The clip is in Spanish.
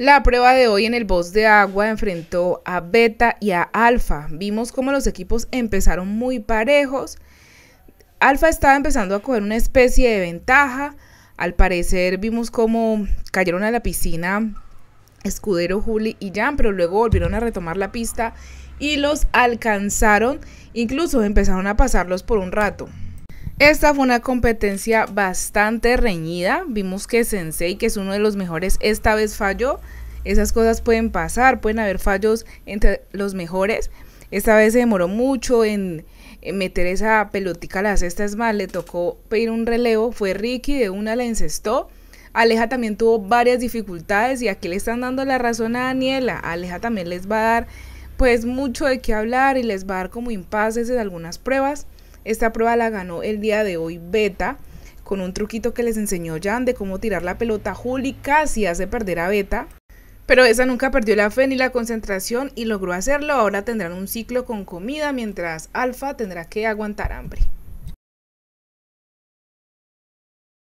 La prueba de hoy en el Boss de Agua enfrentó a Beta y a Alfa. Vimos cómo los equipos empezaron muy parejos. Alfa estaba empezando a coger una especie de ventaja. Al parecer vimos cómo cayeron a la piscina Escudero, Juli y Jan, pero luego volvieron a retomar la pista y los alcanzaron. Incluso empezaron a pasarlos por un rato. Esta fue una competencia bastante reñida. Vimos que Sensei, que es uno de los mejores, esta vez falló. Esas cosas pueden pasar, pueden haber fallos entre los mejores. Esta vez se demoró mucho en, meter esa pelotica a la cesta. Es más, le tocó pedir un relevo. Fue Ricky, de una la encestó. Aleja también tuvo varias dificultades y aquí le están dando la razón a Daniela. Aleja también les va a dar pues mucho de qué hablar y les va a dar como impases en algunas pruebas. Esta prueba la ganó el día de hoy Beta con un truquito que les enseñó Jan de cómo tirar la pelota. Juli casi hace perder a Beta, pero esa nunca perdió la fe ni la concentración y logró hacerlo. Ahora tendrán un ciclo con comida mientras Alfa tendrá que aguantar hambre.